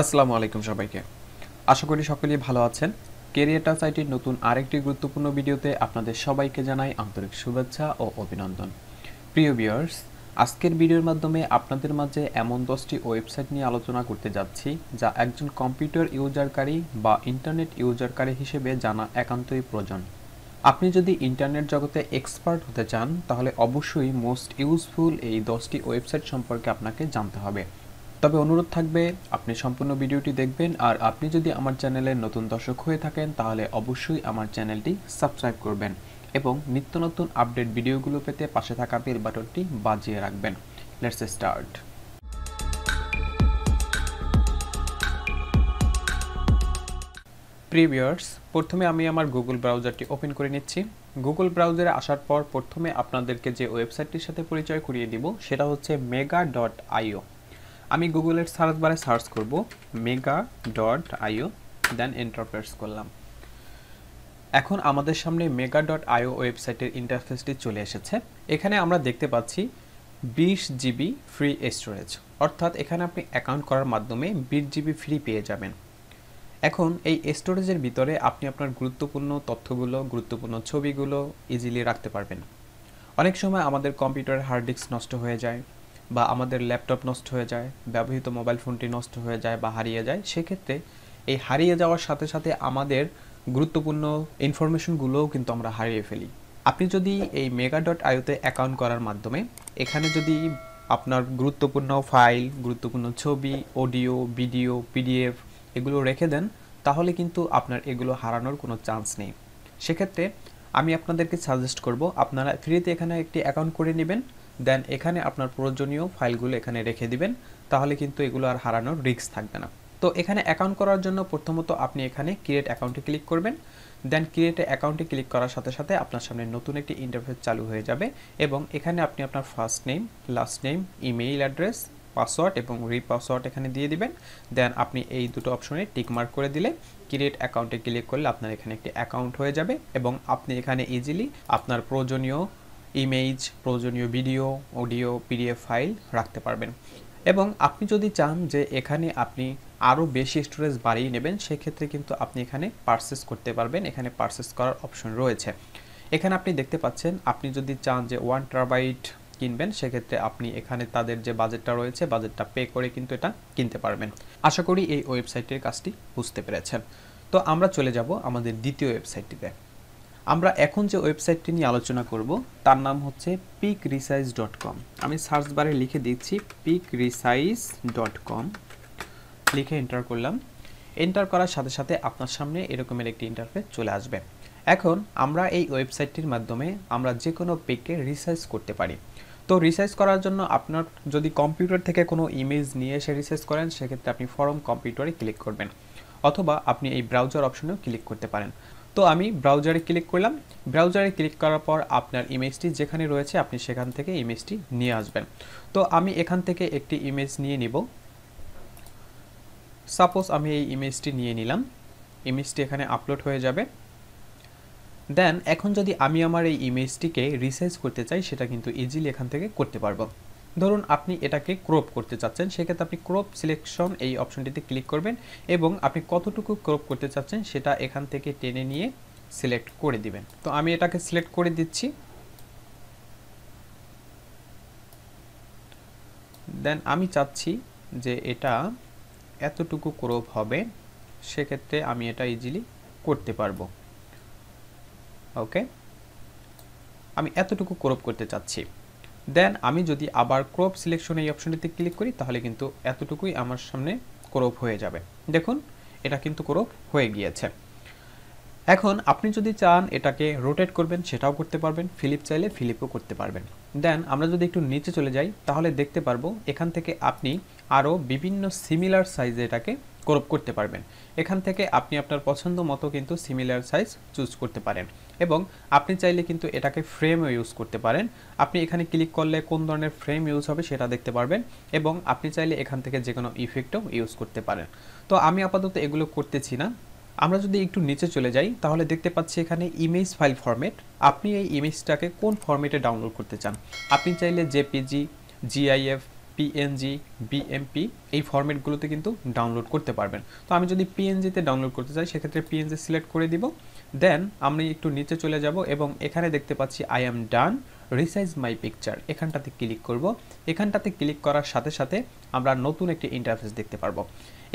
আসসালামু আলাইকুম সবাইকে আশা করি সকলেই ভালো আছেন কেরিয়ার টাচ নতুন আরেকটি গুরুত্বপূর্ণ ভিডিওতে আপনাদের সবাইকে জানাই আন্তরিক শুভেচ্ছা ও অভিনন্দন প্রিয় ভিউয়ার্স আজকের ভিডিওর মাধ্যমে আপনাদের মাঝে এমন দশটি ওয়েবসাইট নিয়ে আলোচনা করতে যাচ্ছি যা একজন কম্পিউটার ইউজারকারী বা ইন্টারনেট ইউজারকারী হিসেবে জানা একান্তই প্রয়োজন আপনি যদি ইন্টারনেট জগতে এক্সপার্ট হতে চান তাহলে অবশ্যই মোস্ট ইউজফুল এই দশটি ওয়েবসাইট সম্পর্কে আপনাকে জানতে হবে তবে অনুরোধ থাকবে আপনি সম্পূর্ণ ভিডিওটি দেখবেন আর আপনি যদি আমার চ্যানেলের নতুন দর্শক হয়ে থাকেন তাহলে অবশ্যই আমার চ্যানেলটি সাবস্ক্রাইব করবেন এবং নিত্য নতুন আপডেট ভিডিওগুলো পেতে পাশে থাকা বেল বাটনটি বাজিয়ে রাখবেন লেটস স্টার্ট প্রিভিয়ার্স প্রথমে আমি আমার গুগল ব্রাউজারটি ওপেন করে নিচ্ছি গুগল ব্রাউজারে আসার পর প্রথমে আপনাদেরকে যে ওয়েবসাইটটির সাথে পরিচয় করিয়ে দিব সেটা হচ্ছে মেগা ডট আইও আমি গুগলের সার্চ বারে সার্চ করব mega dot IO then interface করলাম এখন আমাদের সামনে মেগা ডট আইও ওয়েবসাইটের ইন্টারফেসটি চলে এসেছে এখানে আমরা দেখতে পাচ্ছি বিশ জিবি ফ্রি স্টোরেজ অর্থাৎ এখানে আপনি অ্যাকাউন্ট করার মাধ্যমে বিশ জিবি ফ্রি পেয়ে যাবেন এখন এই স্টোরেজের ভিতরে আপনি আপনার গুরুত্বপূর্ণ তথ্যগুলো গুরুত্বপূর্ণ ছবিগুলো ইজিলি রাখতে পারবেন অনেক সময় আমাদের কম্পিউটার হার্ড ডিস্ক নষ্ট হয়ে যায় বা আমাদের ল্যাপটপ নষ্ট হয়ে যায় ব্যবহৃত মোবাইল ফোনটি নষ্ট হয়ে যায় বা হারিয়ে যায় সেক্ষেত্রে এই হারিয়ে যাওয়ার সাথে সাথে আমাদের গুরুত্বপূর্ণ ইনফরমেশনগুলোও কিন্তু আমরা হারিয়ে ফেলি আপনি যদি এই মেগা ডট আয়ুতে অ্যাকাউন্ট করার মাধ্যমে এখানে যদি আপনার গুরুত্বপূর্ণ ফাইল গুরুত্বপূর্ণ ছবি অডিও ভিডিও পিডিএফ এগুলো রেখে দেন তাহলে কিন্তু আপনার এগুলো হারানোর কোনো চান্স নেই সেক্ষেত্রে আমি আপনাদেরকে সাজেস্ট করব আপনারা ফ্রিতে এখানে একটি অ্যাকাউন্ট করে নেবেন দেন এখানে আপনার প্রয়োজনীয় ফাইলগুলো এখানে রেখে দিবেন তাহলে কিন্তু এগুলো আর হারানোর রিস্ক থাকবে না তো এখানে অ্যাকাউন্ট করার জন্য প্রথমত আপনি এখানে ক্রিয়েট অ্যাকাউন্টে ক্লিক করবেন দেন ক্রিয়েট অ্যাকাউন্টে ক্লিক করার সাথে সাথে আপনার সামনে নতুন একটি ইন্টারফেস চালু হয়ে যাবে এবং এখানে আপনি আপনার first name last name email address password এবং রিপাসওয়ার্ড এখানে দিয়ে দিবেন দেন আপনি এই দুটো অপশনে টিকমার্ক করে দিলে ক্রিয়েট অ্যাকাউন্টে ক্লিক করলে আপনার এখানে একটি অ্যাকাউন্ট হয়ে যাবে এবং আপনি এখানে ইজিলি আপনার প্রয়োজনীয় ইমেজ প্রয়োজনীয় ভিডিও অডিও পিডিএফ ফাইল রাখতে পারবেন এবং আপনি যদি চান যে এখানে আপনি আরও বেশি স্টোরেজ বাড়িয়ে নেবেন সেক্ষেত্রে কিন্তু আপনি এখানে পার্সেস করতে পারবেন এখানে পারচেস করার অপশন রয়েছে এখানে আপনি দেখতে পাচ্ছেন আপনি যদি চান যে ওয়ান ট্রাবাইট কিনবেন সেক্ষেত্রে আপনি এখানে তাদের যে বাজেটটা রয়েছে বাজেটটা পে করে কিন্তু এটা কিনতে পারবেন আশা করি এই ওয়েবসাইটের কাজটি বুঝতে পেরেছেন তো আমরা চলে যাব আমাদের দ্বিতীয় ওয়েবসাইটটিতে আমরা এখন যে ওয়েবসাইটটি নিয়ে আলোচনা করব তার নাম হচ্ছে পিক রিসাইজ ডট কম আমি সার্চ বারে লিখে দিচ্ছি পিক রিসাইজ ডট কম লিখে এন্টার করলাম এন্টার করার সাথে সাথে আপনার সামনে এরকমের একটি ইন্টারফেস চলে আসবে এখন আমরা এই ওয়েবসাইটটির মাধ্যমে আমরা যে কোনো পিককে রিসাইজ করতে পারি তো রিসার্চ করার জন্য আপনার যদি কম্পিউটার থেকে কোনো ইমেজ নিয়ে এসে রিসার্চ করেন সেক্ষেত্রে আপনি ফরম কম্পিউটারে ক্লিক করবেন অথবা আপনি এই ব্রাউজার অপশনেও ক্লিক করতে পারেন তো আমি ব্রাউজারে ক্লিক করলাম ব্রাউজারে ক্লিক করার পর আপনার ইমেজটি যেখানে রয়েছে আপনি সেখান থেকে ইমেজটি নিয়ে আসবেন তো আমি এখান থেকে একটি ইমেজ নিয়ে নিব সাপোজ আমি এই ইমেজটি নিয়ে নিলাম ইমেজটি এখানে আপলোড হয়ে যাবে দেন এখন যদি আমি আমার এই ইমেজটিকে রিসাইজ করতে চাই সেটা কিন্তু ইজিলি এখান থেকে করতে পারবো ধরুন আপনি এটাকে ক্রপ করতে চাচ্ছেন সেক্ষেত্রে আপনি ক্রপ সিলেকশন এই অপশনটিতে ক্লিক করবেন এবং আপনি কতটুকু ক্রপ করতে চাচ্ছেন সেটা এখান থেকে টেনে নিয়ে সিলেক্ট করে দিবেন তো আমি এটাকে সিলেক্ট করে দিচ্ছি দেন আমি চাচ্ছি যে এটা এতটুকু ক্রপ হবে সেক্ষেত্রে আমি এটা ইজিলি করতে পারবো ওকে আমি এতটুকু ক্রপ করতে চাচ্ছি দেন আমি যদি আবার ক্রপ সিলেকশন এই অপশনটিতে ক্লিক করি তাহলে কিন্তু এতটুকুই আমার সামনে ক্রপ হয়ে যাবে দেখুন এটা কিন্তু ক্রপ হয়ে গিয়েছে এখন আপনি যদি চান এটাকে রোটেট করবেন সেটাও করতে পারবেন ফিলিপ চাইলে ফিলিপও করতে পারবেন দেন আমরা যদি একটু নিচে চলে যাই তাহলে দেখতে পারবো এখান থেকে আপনি আরও বিভিন্ন সিমিলার সাইজে এটাকে ক্রপ করতে পারবেন এখান থেকে আপনি আপনার পছন্দ মতো কিন্তু সিমিলার সাইজ চুজ করতে পারেন এবং আপনি চাইলে কিন্তু এটাকে ফ্রেমও ইউজ করতে পারেন আপনি এখানে ক্লিক করলে কোন ধরনের ফ্রেম ইউজ হবে সেটা দেখতে পারবেন এবং আপনি চাইলে এখান থেকে যে কোনো ইফেক্টও ইউজ করতে পারেন তো আমি আপাতত এগুলো করতেছি না আমরা যদি একটু নিচে চলে যাই তাহলে দেখতে পাচ্ছি এখানে ইমেজ ফাইল ফরম্যাট আপনি এই ইমেজটাকে কোন ফরম্যাটে ডাউনলোড করতে চান আপনি চাইলে জেপিজি জিআইএফ পিএনজি বিএমপি এই ফর্মেটগুলোতে কিন্তু ডাউনলোড করতে পারবেন তো আমি যদি পিএনজিতে ডাউনলোড করতে চাই সেক্ষেত্রে পিএনজি সিলেক্ট করে দিব দেন আমি একটু নিচে চলে যাব এবং এখানে দেখতে পাচ্ছি I am done resize my picture এখানটাতে ক্লিক করব এখানটাতে ক্লিক করার সাথে সাথে আমরা নতুন একটি ইন্টারফেস দেখতে পারবো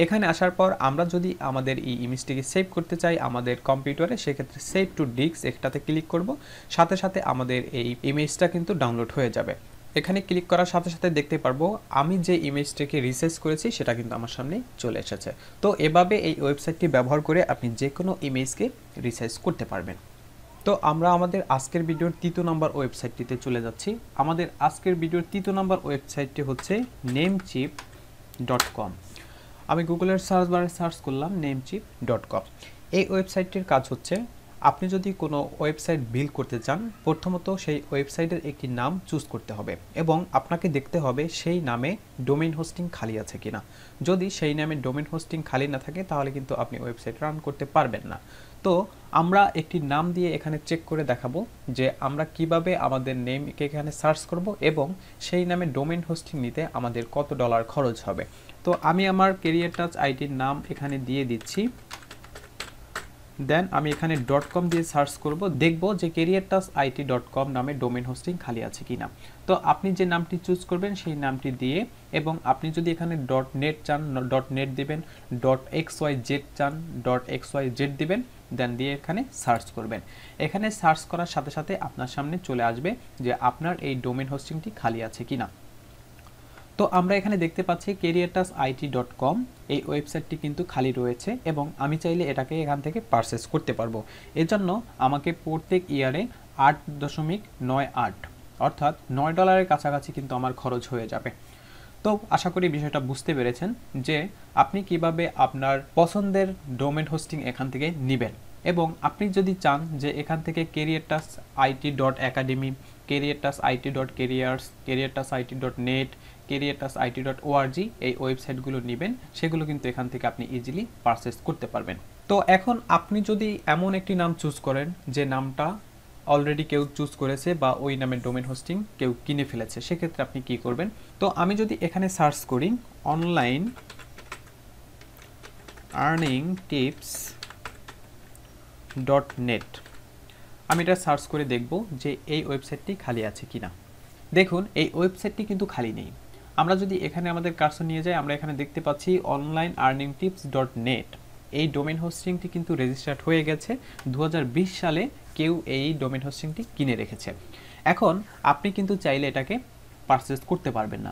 এখানে আসার পর আমরা যদি আমাদের এই ইমেজটিকে সেভ করতে চাই আমাদের কম্পিউটারে সেক্ষেত্রে সেভ টু ডিস্ক একটাতে ক্লিক করব সাথে সাথে আমাদের এই ইমেজটা কিন্তু ডাউনলোড হয়ে যাবে এখানে ক্লিক করার সাথে সাথে দেখতে পারবো আমি যে ইমেজটিকে রিসার্চ করেছি সেটা কিন্তু আমার সামনে চলে এসেছে তো এভাবে এই ওয়েবসাইটটি ব্যবহার করে আপনি যে কোনো ইমেজকে রিসাইজ করতে পারবেন তো আমরা আমাদের আজকের ভিডিওর তৃতীয় নম্বর ওয়েবসাইটটিতে চলে যাচ্ছি আমাদের আজকের ভিডিওর তৃতীয় নম্বর ওয়েবসাইটটি হচ্ছে নেমচিপ ডট কম আমি গুগলের সার্চ বারে সার্চ করলাম নেমচিপ ডট কম এই ওয়েবসাইটটির কাজ হচ্ছে আপনি যদি কোনো ওয়েবসাইট বিল করতে চান প্রথমত সেই ওয়েবসাইটের একটি নাম চুজ করতে হবে এবং আপনাকে দেখতে হবে সেই নামে ডোমেন হোস্টিং খালি আছে কিনা যদি সেই নামে ডোমেন হোস্টিং খালি না থাকে তাহলে কিন্তু আপনি ওয়েবসাইট রান করতে পারবেন না তো আমরা একটি নাম দিয়ে এখানে চেক করে দেখাবো যে আমরা কিভাবে আমাদের নেমকে এখানে সার্চ করব এবং সেই নামে ডোমেন হোস্টিং নিতে আমাদের কত ডলার খরচ হবে তো আমি আমার কেরিয়ার টাচ আইডির নাম এখানে দিয়ে দিচ্ছি দেন আমি এখানে ডট কম দিয়ে সার্চ করব দেখব যে কেরিয়ার টাস আইটি ডট কম নামে ডোমেন হোস্টিং খালি আছে কি না তো আপনি যে নামটি চুজ করবেন সেই নামটি দিয়ে এবং আপনি যদি এখানে ডট নেট চান ডট নেট দেবেন ডট এক্স ওয়াই জেড চান ডট এক্স ওয়াই জেড দেবেন দেন দিয়ে এখানে সার্চ করবেন এখানে সার্চ করার সাথে সাথে আপনার সামনে চলে আসবে যে আপনার এই ডোমেন হোস্টিংটি খালি আছে কি না তো আমরা এখানে দেখতে পাচ্ছি কেরিয়ারটাস আইটি ডট কম এই ওয়েবসাইটটি কিন্তু খালি রয়েছে এবং আমি চাইলে এটাকে এখান থেকে পারচেস করতে পারবো এজন্য আমাকে প্রত্যেক ইয়ারে আট দশমিক নয় আট অর্থাৎ নয় ডলারের কাছাকাছি কিন্তু আমার খরচ হয়ে যাবে তো আশা করি বিষয়টা বুঝতে পেরেছেন যে আপনি কিভাবে আপনার পছন্দের ডোমেন হোস্টিং এখান থেকে নেবেন এবং আপনি যদি চান যে এখান থেকে কেরিয়ারটাস আইটি ডট অ্যাকাডেমি কেরিয়ারটাস আইটি ডট কেরিয়ার্স কেরিয়ারটাস IT dot net career IT dot ORG এই ওয়েবসাইটগুলো নেবেন সেগুলো কিন্তু এখান থেকে আপনি ইজিলি পারচেস করতে পারবেন তো এখন আপনি যদি এমন একটি নাম চুজ করেন যে নামটা অলরেডি কেউ চুজ করেছে বা ওই নামের ডোমেন হোস্টিং কেউ কিনে ফেলেছে সেক্ষেত্রে আপনি কি করবেন তো আমি যদি এখানে সার্চ করি online earning tips dot net আমি এটা সার্চ করে দেখব যে এই ওয়েবসাইটটি খালি আছে কিনা দেখুন এই ওয়েবসাইটটি কিন্তু খালি নেই আমরা যদি এখানে আমাদের কার্সন নিয়ে যাই আমরা এখানে দেখতে পাচ্ছি online earning tips dot net এই ডোমেন হোস্টিংটি কিন্তু রেজিস্টার্ড হয়ে গেছে দু সালে কেউ এই ডোমেন হোস্টিংটি কিনে রেখেছে এখন আপনি কিন্তু চাইলে এটাকে পারচেস করতে পারবেন না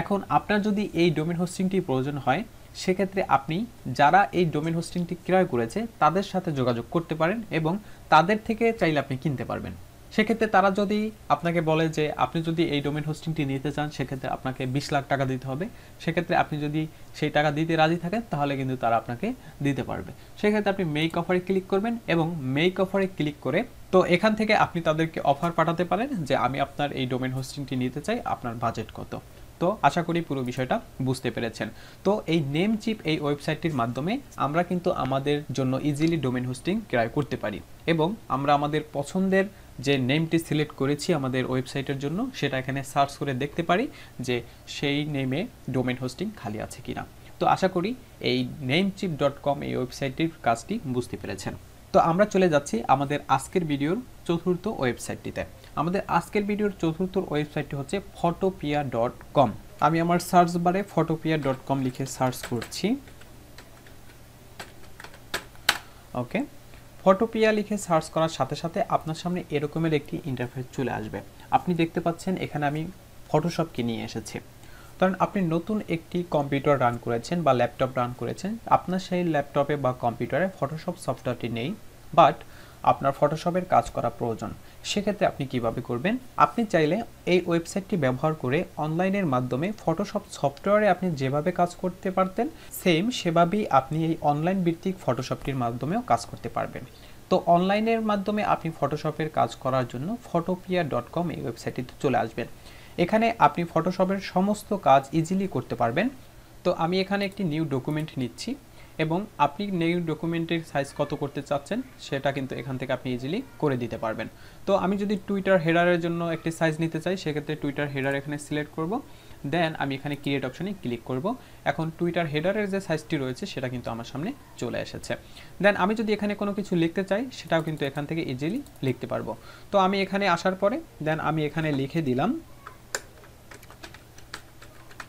এখন আপনার যদি এই ডোমেন হোস্টিংটি প্রয়োজন হয় সেক্ষেত্রে আপনি যারা এই ডোমেন হোস্টিংটি ক্রয় করেছে তাদের সাথে যোগাযোগ করতে পারেন এবং তাদের থেকে চাইলে আপনি কিনতে পারবেন সেক্ষেত্রে তারা যদি আপনাকে বলে যে আপনি যদি এই ডোমেন হোস্টিংটি নিতে চান সেক্ষেত্রে আপনাকে বিশ লাখ টাকা দিতে হবে সেক্ষেত্রে আপনি যদি সেই টাকা দিতে রাজি থাকেন তাহলে কিন্তু তারা আপনাকে দিতে পারবে সেক্ষেত্রে আপনি মেক অফারে ক্লিক করবেন এবং মেক অফারে ক্লিক করে তো এখান থেকে আপনি তাদেরকে অফার পাঠাতে পারেন যে আমি আপনার এই ডোমেন হোস্টিংটি নিতে চাই আপনার বাজেট কত তো আশা করি পুরো বিষয়টা বুঝতে পেরেছেন তো এই নেম চিপ এই ওয়েবসাইটটির মাধ্যমে আমরা কিন্তু আমাদের জন্য ইজিলি ডোমেন হোস্টিং ক্রয় করতে পারি এবং আমরা আমাদের পছন্দের যে নেমটি সিলেক্ট করেছি আমাদের ওয়েবসাইটের জন্য সেটা এখানে সার্চ করে দেখতে পারি যে সেই নেমে ডোমেন হোস্টিং খালি আছে কিনা তো আশা করি এই নেমচিপ ডট কম এই ওয়েবসাইটটির কাজটি বুঝতে পেরেছেন তো আমরা চলে যাচ্ছি আমাদের আজকের ভিডিওর চতুর্থ ওয়েবসাইটটিতে আমাদের আজকের ভিডিওর চতুর্থ ওয়েবসাইটটি হচ্ছে ফটোপিয়া ডট কম আমি আমার সার্চ বারে ফটোপিয়া ডট কম লিখে সার্চ করছি ওকে ফটোপিয়া লিখে সার্চ করার সাথে সাথে আপনার সামনে এরকমের একটি ইন্টারফেস চলে আসবে আপনি দেখতে পাচ্ছেন এখানে আমি ফটোশপকে নিয়ে এসেছি কারণ আপনি নতুন একটি কম্পিউটার রান করেছেন বা ল্যাপটপ রান করেছেন আপনার সেই ল্যাপটপে বা কম্পিউটারে ফটোশপ সফটওয়্যারটি নেই বাট আপনার ফটোশপের কাজ করা প্রয়োজন সেক্ষেত্রে আপনি কিভাবে করবেন আপনি চাইলে এই ওয়েবসাইটটি ব্যবহার করে অনলাইনের মাধ্যমে ফটোশপ সফটওয়্যারে আপনি যেভাবে কাজ করতে পারতেন সেম সেভাবেই আপনি এই অনলাইন ভিত্তিক ফটোশপটির মাধ্যমেও কাজ করতে পারবেন তো অনলাইনের মাধ্যমে আপনি ফটোশপের কাজ করার জন্য ফটোপিয়া ডট কম এই ওয়েবসাইটটিতে চলে আসবেন এখানে আপনি ফটোশপের সমস্ত কাজ ইজিলি করতে পারবেন তো আমি এখানে একটি নিউ ডকুমেন্ট নিচ্ছি এবং আপনি নেই ডকুমেন্টের সাইজ কত করতে চাচ্ছেন সেটা কিন্তু এখান থেকে আপনি ইজিলি করে দিতে পারবেন তো আমি যদি টুইটার হেডারের জন্য একটি সাইজ নিতে চাই সেক্ষেত্রে টুইটার হেডার এখানে সিলেক্ট করব দেন আমি এখানে ক্রিয়েট অপশনে ক্লিক করব এখন টুইটার হেডারের যে সাইজটি রয়েছে সেটা কিন্তু আমার সামনে চলে এসেছে দেন আমি যদি এখানে কোনো কিছু লিখতে চাই সেটাও কিন্তু এখান থেকে ইজিলি লিখতে পারবো তো আমি এখানে আসার পরে দেন আমি এখানে লিখে দিলাম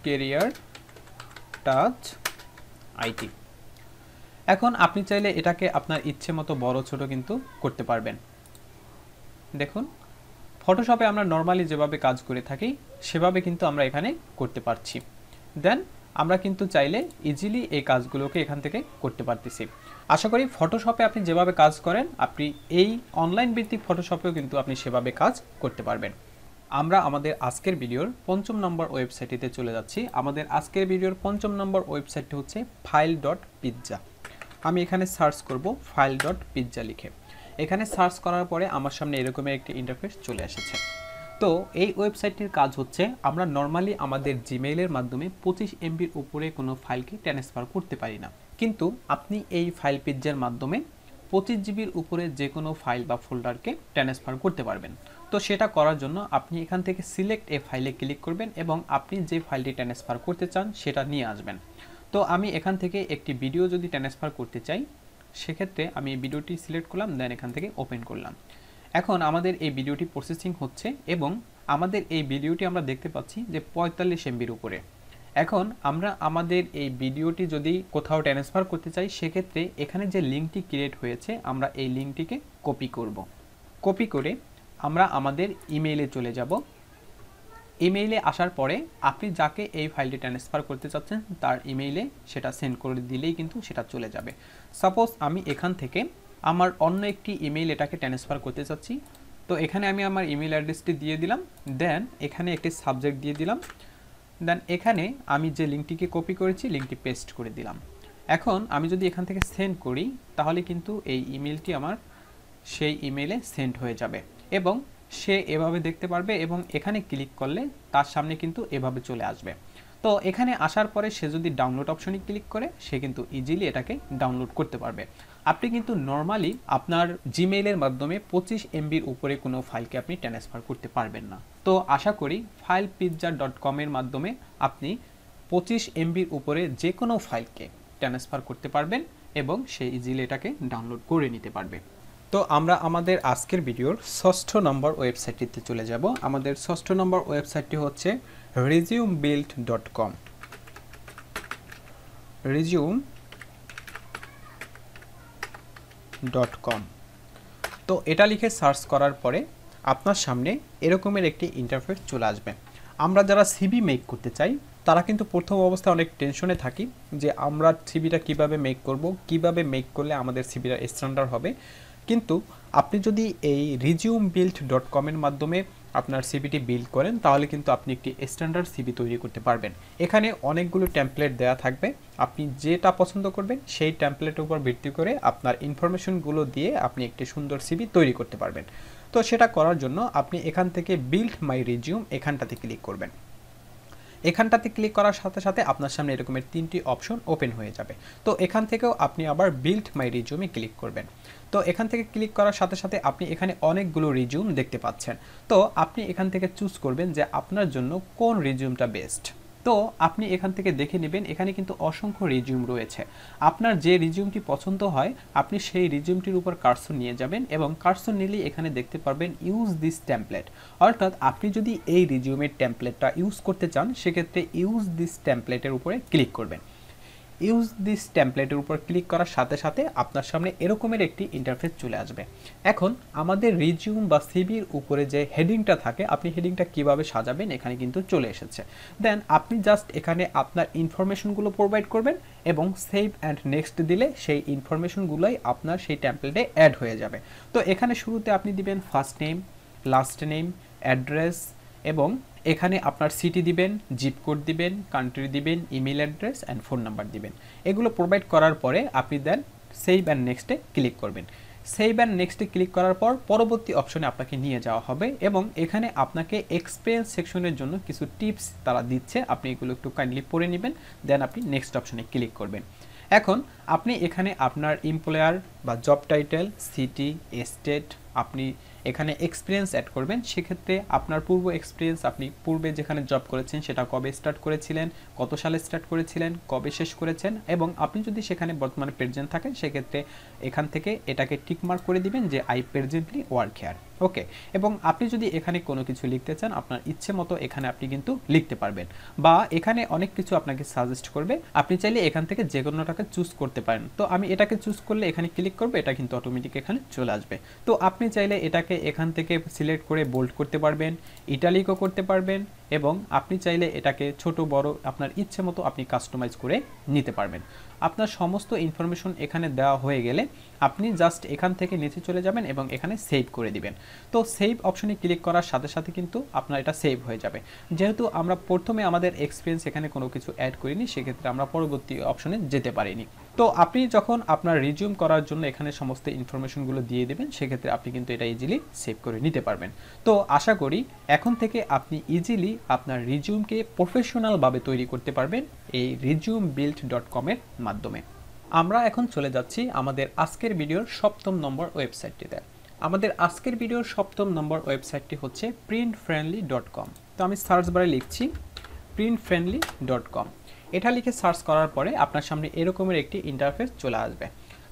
কেরিয়ার টাচ আইটি এখন আপনি চাইলে এটাকে আপনার ইচ্ছে মতো বড় ছোট কিন্তু করতে পারবেন দেখুন ফটোশপে আমরা নর্মালি যেভাবে কাজ করে থাকি সেভাবে কিন্তু আমরা এখানে করতে পারছি দেন আমরা কিন্তু চাইলে ইজিলি এই কাজগুলোকে এখান থেকে করতে পারতেছি আশা করি ফটোশপে আপনি যেভাবে কাজ করেন আপনি এই অনলাইন ভিত্তিক ফটোশপেও কিন্তু আপনি সেভাবে কাজ করতে পারবেন আমরা আমাদের আজকের ভিডিওর পঞ্চম নম্বর ওয়েবসাইটটিতে চলে যাচ্ছি আমাদের আজকের ভিডিওর পঞ্চম নম্বর ওয়েবসাইটটি হচ্ছে ফাইল ডট পিৎজা আমি এখানে সার্চ করব ফাইল ডট পিৎজা লিখে এখানে সার্চ করার পরে আমার সামনে এরকমের একটি ইন্টারফেস চলে এসেছে তো এই ওয়েবসাইটটির কাজ হচ্ছে আমরা নর্মালি আমাদের জিমেইলের মাধ্যমে পঁচিশ এমবির উপরে কোনো ফাইলকে ট্রান্সফার করতে পারি না কিন্তু আপনি এই ফাইল পিজ্জার মাধ্যমে পঁচিশ জিবির উপরে যে কোনো ফাইল বা ফোল্ডারকে ট্রান্সফার করতে পারবেন তো সেটা করার জন্য আপনি এখান থেকে সিলেক্ট এ ফাইলে ক্লিক করবেন এবং আপনি যে ফাইলটি ট্রান্সফার করতে চান সেটা নিয়ে আসবেন তো আমি এখান থেকে একটি ভিডিও যদি ট্রান্সফার করতে চাই সেক্ষেত্রে আমি এই ভিডিওটি সিলেক্ট করলাম দেন এখান থেকে ওপেন করলাম এখন আমাদের এই ভিডিওটি প্রসেসিং হচ্ছে এবং আমাদের এই ভিডিওটি আমরা দেখতে পাচ্ছি যে পঁয়তাল্লিশ এমবির উপরে এখন আমরা আমাদের এই ভিডিওটি যদি কোথাও ট্রান্সফার করতে চাই সেক্ষেত্রে এখানে যে লিঙ্কটি ক্রিয়েট হয়েছে আমরা এই লিঙ্কটিকে কপি করব। কপি করে আমরা আমাদের ইমেইলে চলে যাব ইমেইলে আসার পরে আপনি যাকে এই ফাইলটি ট্রান্সফার করতে চাচ্ছেন তার ইমেইলে সেটা সেন্ড করে দিলেই কিন্তু সেটা চলে যাবে সাপোজ আমি এখান থেকে আমার অন্য একটি ইমেইল এটাকে ট্রান্সফার করতে চাচ্ছি তো এখানে আমি আমার ইমেল অ্যাড্রেসটি দিয়ে দিলাম দেন এখানে একটি সাবজেক্ট দিয়ে দিলাম দেন এখানে আমি যে লিঙ্কটিকে কপি করেছি লিঙ্কটি পেস্ট করে দিলাম এখন আমি যদি এখান থেকে সেন্ড করি তাহলে কিন্তু এই ইমেলটি আমার সেই ইমেলে সেন্ড হয়ে যাবে এবং সে এভাবে দেখতে পারবে এবং এখানে ক্লিক করলে তার সামনে কিন্তু এভাবে চলে আসবে তো এখানে আসার পরে সে যদি ডাউনলোড অপশনে ক্লিক করে সে কিন্তু ইজিলি এটাকে ডাউনলোড করতে পারবে আপনি কিন্তু নর্মালি আপনার জিমেইলের মাধ্যমে পঁচিশ এমবির উপরে কোনো ফাইলকে আপনি ট্রান্সফার করতে পারবেন না তো আশা করি ফাইল পিৎজা ডট কমের মাধ্যমে আপনি পঁচিশ এমবির উপরে যে কোনো ফাইলকে ট্রান্সফার করতে পারবেন এবং সে ইজিলি এটাকে ডাউনলোড করে নিতে পারবে তো আমরা আমাদের আজকের ভিডিওর ষষ্ঠ নম্বর ওয়েবসাইটটিতে চলে যাব আমাদের ষষ্ঠ নম্বর ওয়েবসাইটটি হচ্ছে resume build dot com resume dot com তো এটা লিখে সার্চ করার পরে আপনার সামনে এরকমের একটি ইন্টারফেস চলে আসবে আমরা যারা সিবি মেক করতে চাই তারা কিন্তু প্রথম অবস্থায় অনেক টেনশনে থাকি যে আমরা সিবিটা কিভাবে মেক করব কিভাবে মেক করলে আমাদের সিবিটা স্ট্যান্ডার্ড হবে কিন্তু আপনি যদি এই রিজিউম বিল্ড ডট কমের মাধ্যমে আপনার সিবিটি বিল্ড করেন তাহলে কিন্তু আপনি একটি স্ট্যান্ডার্ড সিবি তৈরি করতে পারবেন এখানে অনেকগুলো ট্যাম্পলেট দেয়া থাকবে আপনি যেটা পছন্দ করবেন সেই ট্যাম্পলেটের উপর ভিত্তি করে আপনার ইনফরমেশনগুলো দিয়ে আপনি একটি সুন্দর সিবি তৈরি করতে পারবেন তো সেটা করার জন্য আপনি এখান থেকে বিল্ড মাই রিজিউম এখানটাতে ক্লিক করবেন এখানটাতে ক্লিক করার সাথে সাথে আপনার সামনে এরকমের তিনটি অপশন ওপেন হয়ে যাবে তো এখান থেকেও আপনি আবার বিল্ড মাই রিজিউমে ক্লিক করবেন তো এখান থেকে ক্লিক করার সাথে সাথে আপনি এখানে অনেকগুলো রিজিউম দেখতে পাচ্ছেন তো আপনি এখান থেকে চুজ করবেন যে আপনার জন্য কোন রিজিউমটা বেস্ট তো আপনি এখান থেকে দেখে নেবেন এখানে কিন্তু অসংখ্য রিজিউম রয়েছে আপনার যে রিজিউমটি পছন্দ হয় আপনি সেই রিজিউমটির উপর কার্সন নিয়ে যাবেন এবং কার্সন নিলেই এখানে দেখতে পারবেন ইউজ দিস ট্যাম্পলেট অর্থাৎ আপনি যদি এই রিজিউমের ট্যাম্পলেটটা ইউজ করতে চান সেক্ষেত্রে ইউজ দিস ট্যাম্পলেটের উপরে ক্লিক করবেন ইউজ দিস ট্যাম্পলেটের উপর ক্লিক করার সাথে সাথে আপনার সামনে এরকমের একটি ইন্টারফেস চলে আসবে এখন আমাদের রিজিউম বা সিবির উপরে যে হেডিংটা থাকে আপনি হেডিংটা কিভাবে সাজাবেন এখানে কিন্তু চলে এসেছে দেন আপনি জাস্ট এখানে আপনার ইনফরমেশনগুলো প্রোভাইড করবেন এবং সেভ অ্যান্ড নেক্সট দিলে সেই ইনফরমেশনগুলোই আপনার সেই ট্যাম্পলেটে অ্যাড হয়ে যাবে তো এখানে শুরুতে আপনি দিবেন first name last name address এবং এখানে আপনার সিটি দিবেন জিপ কোড দিবেন কান্ট্রি দিবেন email address and phone number দিবেন এগুলো প্রোভাইড করার পরে আপনি দেন সেভ অ্যান্ড নেক্সটে ক্লিক করবেন সেভ অ্যান্ড নেক্সটে ক্লিক করার পর পরবর্তী অপশনে আপনাকে নিয়ে যাওয়া হবে এবং এখানে আপনাকে এক্সপিরিয়েন্স সেকশনের জন্য কিছু টিপস তারা দিচ্ছে আপনি এগুলো একটু কাইন্ডলি পড়ে নেবেন দেন আপনি নেক্সট অপশনে ক্লিক করবেন এখন আপনি এখানে আপনার এমপ্লয়ার বা জব টাইটেল সিটি এস্টেট আপনি এখানে এক্সপিরিয়েন্স অ্যাড করবেন সেক্ষেত্রে আপনার পূর্ব এক্সপিরিয়েন্স আপনি পূর্বে যেখানে জব করেছেন সেটা কবে স্টার্ট করেছিলেন কত সালে স্টার্ট করেছিলেন কবে শেষ করেছেন এবং আপনি যদি সেখানে বর্তমানে প্রেজেন্ট থাকেন সেক্ষেত্রে এখান থেকে এটাকে টিকমার্ক করে দিবেন যে I presently work here okay এবং আপনি যদি এখানে কোনো কিছু লিখতে চান আপনার ইচ্ছে মতো এখানে আপনি কিন্তু লিখতে পারবেন বা এখানে অনেক কিছু আপনাকে সাজেস্ট করবে আপনি চাইলে এখান থেকে যে কোনোটাকে চুজ করতে করতে পারেন তো আমি এটাকে চুজ করলে এখানে ক্লিক করবো এটা কিন্তু অটোমেটিক এখানে চলে আসবে তো আপনি চাইলে এটাকে এখান থেকে সিলেক্ট করে বোল্ড করতে পারবেন ইটালিকও করতে পারবেন এবং আপনি চাইলে এটাকে ছোট বড় আপনার ইচ্ছে মতো আপনি কাস্টমাইজ করে নিতে পারবেন আপনার সমস্ত ইনফরমেশন এখানে দেওয়া হয়ে গেলে আপনি জাস্ট এখান থেকে নিচে চলে যাবেন এবং এখানে সেভ করে দিবেন তো সেভ অপশনে ক্লিক করার সাথে সাথে কিন্তু আপনার এটা সেভ হয়ে যাবে যেহেতু আমরা প্রথমে আমাদের এক্সপিরিয়েন্স এখানে কোনো কিছু অ্যাড করিনি সেক্ষেত্রে আমরা পরবর্তী অপশনে যেতে পারিনি তো আপনি যখন আপনার রিজিউম করার জন্য এখানে সমস্ত ইনফরমেশনগুলো দিয়ে দেবেন সেক্ষেত্রে আপনি কিন্তু এটা ইজিলি সেভ করে নিতে পারবেন তো আশা করি এখন থেকে আপনি ইজিলি আপনার রিজিউমকে প্রফেশনালভাবে তৈরি করতে পারবেন এই রিজিউম বিল্ড ডট কমের মাধ্যমে আমরা এখন চলে যাচ্ছি আমাদের আজকের ভিডিওর সপ্তম নম্বর ওয়েবসাইটটিতে আমাদের আজকের ভিডিওর সপ্তম নম্বর ওয়েবসাইটটি হচ্ছে প্রিন্ট ফ্রেন্ডলি ডট কম তো আমি সার্চ বারে লিখছি প্রিন্ট ফ্রেন্ডলি ডট কম এটা লিখে সার্চ করার পরে আপনার সামনে এরকমের একটি ইন্টারফেস চলে আসবে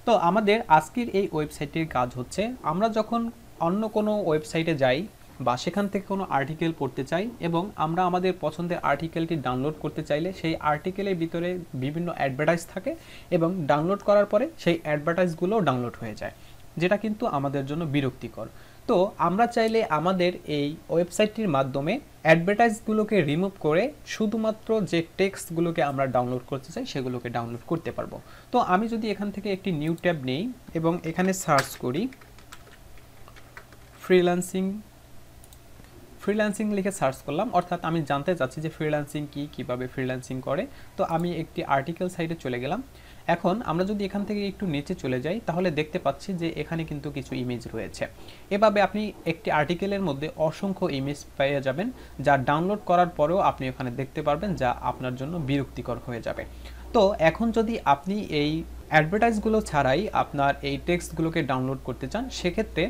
তো আমাদের আজকের এই ওয়েবসাইটটির কাজ হচ্ছে আমরা যখন অন্য কোনো ওয়েবসাইটে যাই বা সেখান থেকে কোনো আর্টিকেল পড়তে চাই এবং আমরা আমাদের পছন্দের আর্টিকেলটি ডাউনলোড করতে চাইলে সেই আর্টিকেলের ভিতরে বিভিন্ন অ্যাডভার্টাইজ থাকে এবং ডাউনলোড করার পরে সেই অ্যাডভার্টাইজগুলোও ডাউনলোড হয়ে যায় যেটা কিন্তু আমাদের জন্য বিরক্তিকর তো আমরা চাইলে আমাদের এই ওয়েবসাইটটির মাধ্যমে অ্যাডভার্টাইজগুলোকে রিমুভ করে শুধুমাত্র যে টেক্সটগুলোকে আমরা ডাউনলোড করতে চাই সেগুলোকে ডাউনলোড করতে পারবো তো আমি যদি এখান থেকে একটি নিউ ট্যাব নেই এবং এখানে সার্চ করি ফ্রিল্যান্সিং ফ্রিল্যান্সিং লিখে সার্চ করলাম অর্থাৎ আমি জানতে চাচ্ছি যে ফ্রিল্যান্সিং কী কীভাবে ফ্রিল্যান্সিং করে তো আমি একটি আর্টিকেল সাইডে চলে গেলাম এখন আমরা যদি এখান থেকে একটু নিচে চলে যাই তাহলে দেখতে পাচ্ছি যে এখানে কিন্তু কিছু ইমেজ রয়েছে এভাবে আপনি একটি আর্টিকেলের মধ্যে অসংখ্য ইমেজ পেয়ে যাবেন যা ডাউনলোড করার পরেও আপনি ওখানে দেখতে পারবেন যা আপনার জন্য বিরক্তিকর হয়ে যাবে তো এখন যদি আপনি এই অ্যাডভার্টাইজগুলো ছাড়াই আপনার এই টেক্সটগুলোকে ডাউনলোড করতে চান সেক্ষেত্রে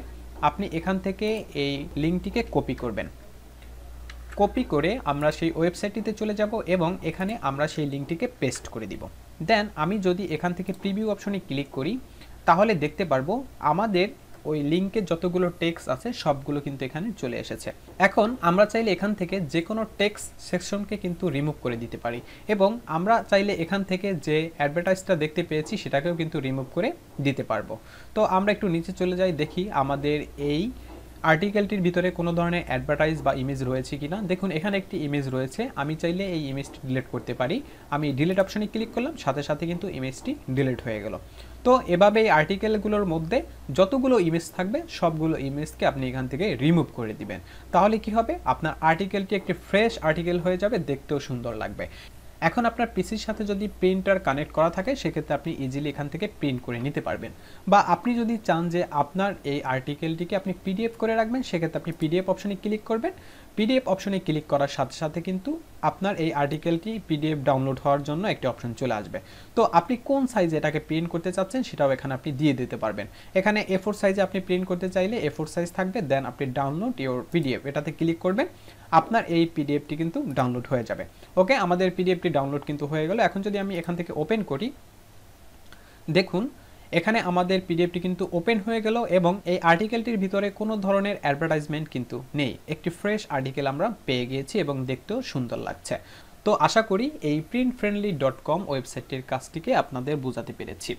আপনি এখান থেকে এই লিঙ্কটিকে কপি করবেন কপি করে আমরা সেই ওয়েবসাইটটিতে চলে যাব এবং এখানে আমরা সেই লিঙ্কটিকে পেস্ট করে দিব দেন আমি যদি এখান থেকে প্রিভিউ অপশনে ক্লিক করি তাহলে দেখতে পারবো আমাদের ওই লিঙ্কে যতগুলো টেক্স আছে সবগুলো কিন্তু এখানে চলে এসেছে এখন আমরা চাইলে এখান থেকে যে কোনো টেক্স সেকশনকে কিন্তু রিমুভ করে দিতে পারি এবং আমরা চাইলে এখান থেকে যে অ্যাডভার্টাইজটা দেখতে পেয়েছি সেটাকেও কিন্তু রিমুভ করে দিতে পারবো তো আমরা একটু নিচে চলে যাই দেখি আমাদের এই আর্টিকেলটির ভিতরে কোনো ধরনের অ্যাডভার্টাইজ বা ইমেজ রয়েছে কি না দেখুন এখানে একটি ইমেজ রয়েছে আমি চাইলে এই ইমেজটি ডিলিট করতে পারি আমি ডিলিট অপশানে ক্লিক করলাম সাথে সাথে কিন্তু ইমেজটি ডিলিট হয়ে গেল তো এভাবে এই আর্টিকেলগুলোর মধ্যে যতগুলো ইমেজ থাকবে সবগুলো ইমেজকে আপনি এখান থেকে রিমুভ করে দিবেন তাহলে কি হবে আপনার আর্টিকেলটি একটি ফ্রেশ আর্টিকেল হয়ে যাবে দেখতেও সুন্দর লাগবে এখন আপনার পিসির সাথে যদি প্রিন্টার কানেক্ট করা থাকে সেক্ষেত্রে আপনি ইজিলি এখান থেকে প্রিন্ট করে নিতে পারবেন বা আপনি যদি চান যে আপনার এই আর্টিকেলটিকে আপনি পিডিএফ করে রাখবেন সেক্ষেত্রে আপনি পিডিএফ অপশনে ক্লিক করবেন পিডিএফ অপশনে ক্লিক করার সাথে সাথে কিন্তু আপনার এই আর্টিকেলটি পিডিএফ ডাউনলোড হওয়ার জন্য একটি অপশন চলে আসবে তো আপনি কোন সাইজে এটাকে প্রিন্ট করতে চাচ্ছেন সেটাও এখানে আপনি দিয়ে দিতে পারবেন এখানে এ ফোর সাইজে আপনি প্রিন্ট করতে চাইলে এ ফোর সাইজ থাকবে দেন আপনি ডাউনলোড ইউর পিডিএফ এটাতে ক্লিক করবেন আপনার এই পিডিএফটি কিন্তু ডাউনলোড হয়ে যাবে ওকে আমাদের পিডিএফটি ডাউনলোড কিন্তু হয়ে গেল এখন যদি আমি এখান থেকে ওপেন করি দেখুন এখানে আমাদের পিডিএফটি কিন্তু ওপেন হয়ে গেল এবং এই আর্টিকেলটির ভিতরে কোনো ধরনের অ্যাডভার্টাইজমেন্ট কিন্তু নেই একটি ফ্রেশ আর্টিকেল আমরা পেয়ে গিয়েছি এবং দেখতেও সুন্দর লাগছে তো আশা করি এই প্রিন্ট ফ্রেন্ডলি ডট কম ওয়েবসাইটটির কাজটিকে আপনাদের বোঝাতে পেরেছি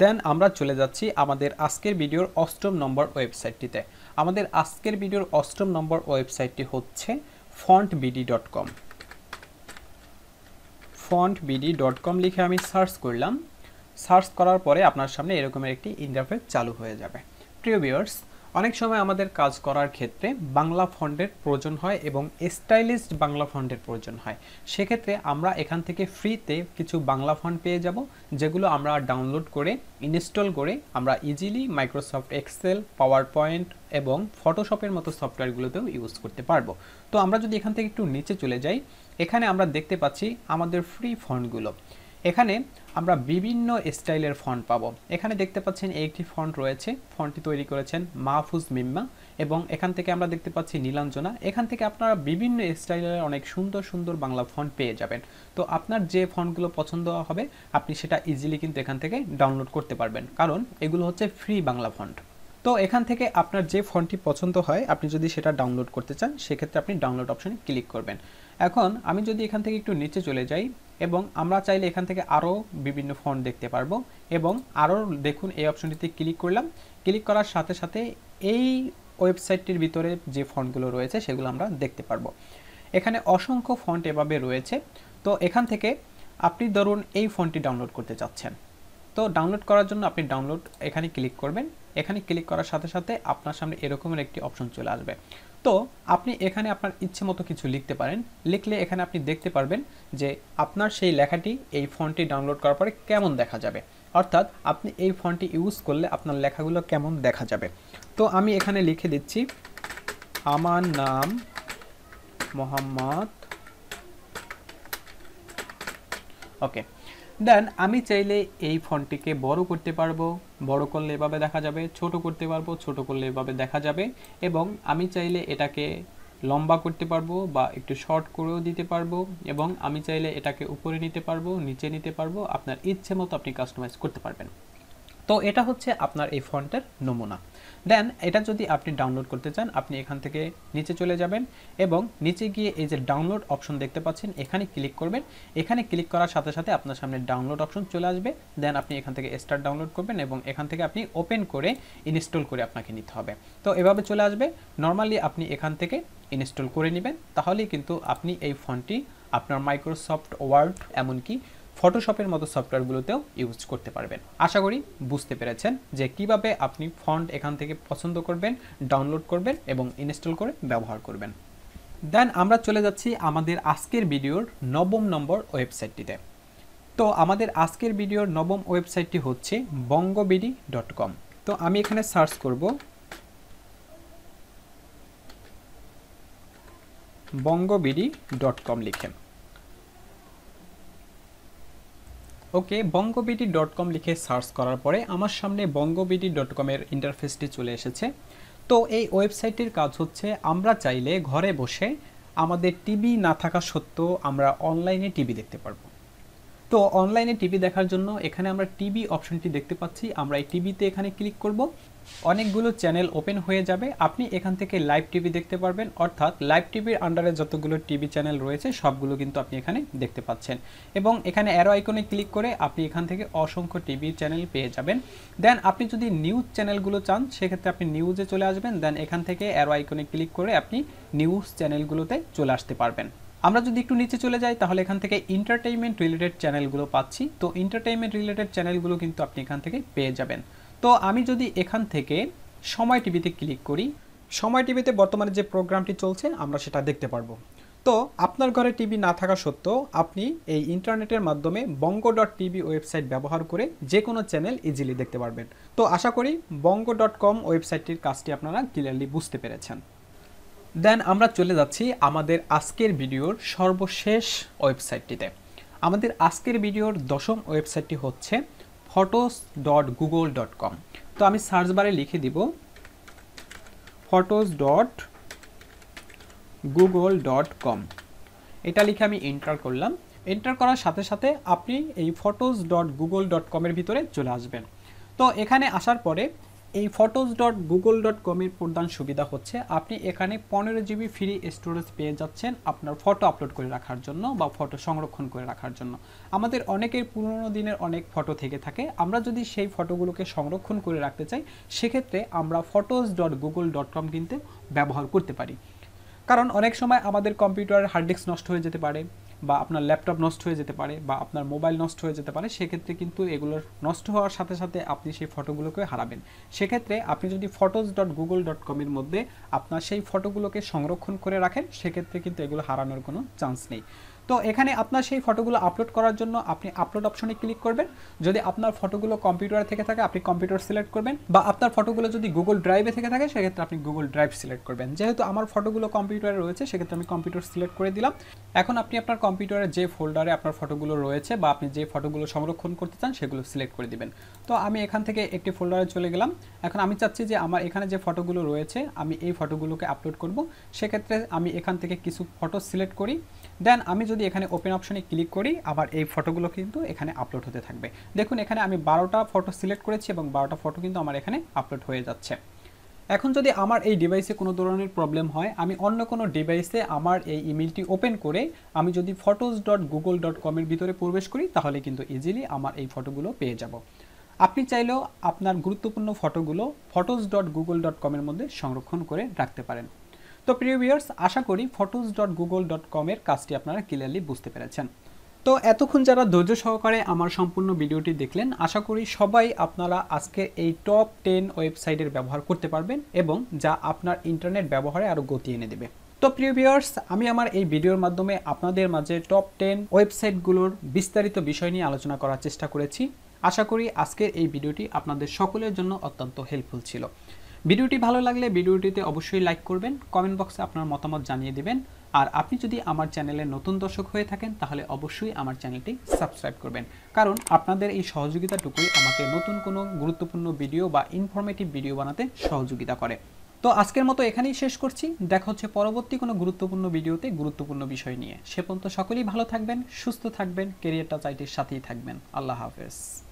দেন আমরা চলে যাচ্ছি আমাদের আজকের ভিডিওর অষ্টম নম্বর ওয়েবসাইটটিতে আমাদের আজকের ভিডিওর অষ্টম নম্বর ওয়েবসাইটটি হচ্ছে font BD dot com font BD dot com লিখে আমি সার্চ করলাম সার্চ করার পরে আপনার সামনে এরকমের একটি ইন্টারফেস চালু হয়ে যাবে প্রিয় ভিউয়ার্স অনেক সময় আমাদের কাজ করার ক্ষেত্রে বাংলা ফন্ডের প্রয়োজন হয় এবং স্টাইলিস্ট বাংলা ফন্ডের প্রয়োজন হয় সেক্ষেত্রে আমরা এখান থেকে ফ্রিতে কিছু বাংলা ফন্ড পেয়ে যাব যেগুলো আমরা ডাউনলোড করে ইনস্টল করে আমরা easily Microsoft Excel PowerPoint এবং ফটোশপের মতো সফটওয়্যারগুলোতেও ইউজ করতে পারবো তো আমরা যদি এখান থেকে একটু নিচে চলে যাই এখানে আমরা দেখতে পাচ্ছি আমাদের ফ্রি ফন্ডগুলো এখানে আমরা বিভিন্ন স্টাইলের ফন্ট পাবো এখানে দেখতে পাচ্ছেন একটি ফন্ট রয়েছে ফন্টটি তৈরি করেছেন মাহফুজ মিম্মা এবং এখান থেকে আমরা দেখতে পাচ্ছি নীলাঞ্জনা এখান থেকে আপনারা বিভিন্ন স্টাইলের অনেক সুন্দর সুন্দর বাংলা ফন্ট পেয়ে যাবেন তো আপনার যে ফন্টগুলো পছন্দ হবে আপনি সেটা ইজিলি কিন্তু এখান থেকে ডাউনলোড করতে পারবেন কারণ এগুলো হচ্ছে ফ্রি বাংলা ফন্ট তো এখান থেকে আপনার যে ফন্টটি পছন্দ হয় আপনি যদি সেটা ডাউনলোড করতে চান সেক্ষেত্রে আপনি ডাউনলোড অপশানে ক্লিক করবেন এখন আমি যদি এখান থেকে একটু নিচে চলে যাই এবং আমরা চাইলে এখান থেকে আরও বিভিন্ন ফন্ট দেখতে পারবো এবং আরও দেখুন এই অপশনটিতে ক্লিক করলাম ক্লিক করার সাথে সাথে এই ওয়েবসাইটটির ভিতরে যে ফন্টগুলো রয়েছে সেগুলো আমরা দেখতে পারবো এখানে অসংখ্য ফন্ট এভাবে রয়েছে তো এখান থেকে আপনি ধরুন এই ফোনটি ডাউনলোড করতে চাচ্ছেন তো ডাউনলোড করার জন্য আপনি ডাউনলোড এখানে ক্লিক করবেন এখানে ক্লিক করার সাথে সাথে আপনার সামনে এরকমের একটি অপশন চলে আসবে তো আপনি এখানে আপনার ইচ্ছে মতো কিছু লিখতে পারেন লিখলে এখানে আপনি দেখতে পারবেন যে আপনার সেই লেখাটি এই ফোনটি ডাউনলোড করার পরে কেমন দেখা যাবে অর্থাৎ আপনি এই ফোনটি ইউজ করলে আপনার লেখাগুলো কেমন দেখা যাবে তো আমি এখানে লিখে দিচ্ছি আমার নাম মোহাম্মদ ওকে দেন আমি চাইলে এই ফোনটিকে বড় করতে পারবো বড় করলে এভাবে দেখা যাবে ছোট করতে পারবো ছোট করলে এভাবে দেখা যাবে এবং আমি চাইলে এটাকে লম্বা করতে পারবো বা একটু শর্ট করেও দিতে পারবো এবং আমি চাইলে এটাকে উপরে নিতে পারবো নিচে নিতে পারবো আপনার ইচ্ছে মতো আপনি কাস্টমাইজ করতে পারবেন তো এটা হচ্ছে আপনার এই ফন্টের নমুনা দেন এটা যদি আপনি ডাউনলোড করতে চান আপনি এখান থেকে নিচে চলে যাবেন এবং নিচে গিয়ে এই যে ডাউনলোড অপশন দেখতে পাচ্ছেন এখানে ক্লিক করবেন এখানে ক্লিক করার সাথে সাথে আপনার সামনে ডাউনলোড অপশন চলে আসবে দেন আপনি এখান থেকে স্টার ডাউনলোড করবেন এবং এখান থেকে আপনি ওপেন করে ইনস্টল করে আপনাকে নিতে হবে তো এভাবে চলে আসবে নর্মালি আপনি এখান থেকে ইনস্টল করে নেবেন তাহলেই কিন্তু আপনি এই ফোনটি আপনার মাইক্রোসফট ওয়ার্ড এমনকি ফটোশপের মতো সফটওয়্যারগুলোতেও ইউজ করতে পারবেন আশা করি বুঝতে পেরেছেন যে কিভাবে আপনি ফন্ট এখান থেকে পছন্দ করবেন ডাউনলোড করবেন এবং ইনস্টল করে ব্যবহার করবেন দেন আমরা চলে যাচ্ছি আমাদের আজকের ভিডিওর নবম নম্বর ওয়েবসাইটটিতে তো আমাদের আজকের ভিডিওর নবম ওয়েবসাইটটি হচ্ছে বঙ্গবিডি ডট কম তো আমি এখানে সার্চ করব বঙ্গবিডি ডট কম লিখে ওকে বঙ্গবিডি ডট কম লিখে সার্চ করার পরে আমার সামনে বঙ্গবিডি ডট কমের ইন্টারফেসটি চলে এসেছে তো এই ওয়েবসাইটটির কাজ হচ্ছে আমরা চাইলে ঘরে বসে আমাদের টিভি না থাকা সত্ত্বেও আমরা অনলাইনে টিভি দেখতে পারবো তো অনলাইনে টিভি দেখার জন্য এখানে আমরা টিভি অপশনটি দেখতে পাচ্ছি আমরা এই টিভিতে এখানে ক্লিক করবো অনেকগুলো চ্যানেল ওপেন হয়ে যাবে আপনি এখান থেকে লাইভ টিভি দেখতে পারবেন অর্থাৎ লাইভ টিভির আন্ডারে যতগুলো টিভি চ্যানেল রয়েছে সবগুলো কিন্তু আপনি এখানে দেখতে পাচ্ছেন এবং এখানে অ্যারো আইকনে ক্লিক করে আপনি এখান থেকে অসংখ্য টিভি চ্যানেল পেয়ে যাবেন দেন আপনি যদি নিউজ চ্যানেলগুলো চান সেক্ষেত্রে আপনি নিউজে চলে আসবেন দেন এখান থেকে অ্যারো আইকনে ক্লিক করে আপনি নিউজ চ্যানেলগুলোতে চলে আসতে পারবেন আমরা যদি একটু নিচে চলে যাই তাহলে এখান থেকে এন্টারটেইনমেন্ট রিলেটেড চ্যানেলগুলো পাচ্ছি তো এন্টারটেইনমেন্ট রিলেটেড চ্যানেলগুলো কিন্তু আপনি এখান থেকে পেয়ে যাবেন তো আমি যদি এখান থেকে সময় টিভিতে ক্লিক করি সময় টিভিতে বর্তমানে যে প্রোগ্রামটি চলছে আমরা সেটা দেখতে পারবো তো আপনার ঘরে টিভি না থাকা সত্ত্বেও আপনি এই ইন্টারনেটের মাধ্যমে বঙ্গ ডট টিভি ওয়েবসাইট ব্যবহার করে যে কোনো চ্যানেল ইজিলি দেখতে পারবেন তো আশা করি বঙ্গ ডট কম ওয়েবসাইটটির কাজটি আপনারা ক্লিয়ারলি বুঝতে পেরেছেন দেন আমরা চলে যাচ্ছি আমাদের আজকের ভিডিওর সর্বশেষ ওয়েবসাইটটিতে আমাদের আজকের ভিডিওর দশম ওয়েবসাইটটি হচ্ছে photos dot Google dot com তো আমি সার্চ বারে লিখে দিব photos dot Google dot com এটা লিখে আমি এন্টার করলাম এন্টার করার সাথে সাথে আপনি এই ফটোস ডট গুগল ডট কমের ভিতরে চলে আসবেন তো এখানে আসার পরে এই ফটোজ ডট গুগল ডট কমের প্রধান সুবিধা হচ্ছে আপনি এখানে পনেরো জিবি ফ্রি স্টোরেজ পেয়ে যাচ্ছেন আপনার ফটো আপলোড করে রাখার জন্য বা ফটো সংরক্ষণ করে রাখার জন্য আমাদের অনেকের পুরনো দিনের অনেক ফটো থেকে থাকে আমরা যদি সেই ফটোগুলোকে সংরক্ষণ করে রাখতে চাই সেক্ষেত্রে আমরা photos dot Google dot com কিন্তু ব্যবহার করতে পারি কারণ অনেক সময় আমাদের কম্পিউটারের হার্ড ডিস্ক নষ্ট হয়ে যেতে পারে বা আপনার ল্যাপটপ নষ্ট হয়ে যেতে পারে বা আপনার মোবাইল নষ্ট হয়ে যেতে পারে সেক্ষেত্রে কিন্তু এগুলোর নষ্ট হওয়ার সাথে সাথে আপনি সেই ফটোগুলোকে হারাবেন সেক্ষেত্রে আপনি যদি ফটোজ ডট গুগল ডট কমের মধ্যে আপনার সেই ফটোগুলোকে সংরক্ষণ করে রাখেন সেক্ষেত্রে কিন্তু এগুলো হারানোর কোনো চান্স নেই তো এখানে আপনার সেই ফটোগুলো আপলোড করার জন্য আপনি আপলোড অপশনে ক্লিক করবেন যদি আপনার ফটোগুলো কম্পিউটার থেকে থাকে আপনি কম্পিউটার সিলেক্ট করবেন বা আপনার ফটোগুলো যদি গুগল ড্রাইভে থেকে থাকে সেক্ষেত্রে আপনি গুগল ড্রাইভ সিলেক্ট করবেন যেহেতু আমার ফটোগুলো কম্পিউটারে রয়েছে সেক্ষেত্রে আমি কম্পিউটার সিলেক্ট করে দিলাম এখন আপনি আপনার কম্পিউটারে যে ফোল্ডারে আপনার ফটোগুলো রয়েছে বা আপনি যে ফটোগুলো সংরক্ষণ করতে চান সেগুলো সিলেক্ট করে দিবেন তো আমি এখান থেকে একটি ফোল্ডারে চলে গেলাম এখন আমি চাচ্ছি যে আমার এখানে যে ফটোগুলো রয়েছে আমি এই ফটোগুলোকে আপলোড করব সেক্ষেত্রে আমি এখান থেকে কিছু ফটো সিলেক্ট করি দেন আমি যদি এখানে ওপেন অপশনে ক্লিক করি আমার এই ফটোগুলো কিন্তু এখানে আপলোড হতে থাকবে দেখুন এখানে আমি বারোটা ফটো সিলেক্ট করেছি এবং বারোটা ফটো কিন্তু আমার এখানে আপলোড হয়ে যাচ্ছে এখন যদি আমার এই ডিভাইসে কোনো ধরনের প্রবলেম হয় আমি অন্য কোনো ডিভাইসে আমার এই ইমেলটি ওপেন করে আমি যদি ফটোজ ডট গুগল ডট কমের ভিতরে প্রবেশ করি তাহলে কিন্তু ইজিলি আমার এই ফটোগুলো পেয়ে যাব আপনি চাইলেও আপনার গুরুত্বপূর্ণ ফটোগুলো ফটোজ ডট গুগল ডট কমের মধ্যে সংরক্ষণ করে রাখতে পারেন তো প্রিয় ভিউয়ার্স আশা করি ফটোজ ডট গুগল ডট কমের কাজটি আপনারা ক্লিয়ারলি বুঝতে পেরেছেন তো এতক্ষণ যারা ধৈর্য সহকারে আমার সম্পূর্ণ ভিডিওটি দেখলেন আশা করি সবাই আপনারা আজকে এই টপ টেন ওয়েবসাইটের ব্যবহার করতে পারবেন এবং যা আপনার ইন্টারনেট ব্যবহারে আরও গতি এনে দেবে তো প্রিয় ভিউয়ার্স আমি আমার এই ভিডিওর মাধ্যমে আপনাদের মাঝে টপ টেন ওয়েবসাইটগুলোর বিস্তারিত বিষয় নিয়ে আলোচনা করার চেষ্টা করেছি আশা করি আজকের এই ভিডিওটি আপনাদের সকলের জন্য অত্যন্ত হেল্পফুল ছিল ভিডিওটি ভালো লাগলে ভিডিওটিতে অবশ্যই লাইক করবেন কমেন্ট বক্সে আপনার মতামত জানিয়ে দেবেন আর আপনি যদি আমার চ্যানেলে নতুন দর্শক হয়ে থাকেন তাহলে অবশ্যই আমার চ্যানেলটি সাবস্ক্রাইব করবেন কারণ আপনাদের এই সহযোগিতাটুকুই আমাকে নতুন কোনো গুরুত্বপূর্ণ ভিডিও বা ইনফরমেটিভ ভিডিও বানাতে সহযোগিতা করে তো আজকের মতো এখানেই শেষ করছি দেখা হচ্ছে পরবর্তী কোনো গুরুত্বপূর্ণ ভিডিওতে গুরুত্বপূর্ণ বিষয় নিয়ে সে পর্যন্ত সকলেই ভালো থাকবেন সুস্থ থাকবেন কেরিয়ারটা চাইটির সাথেই থাকবেন আল্লাহ হাফেজ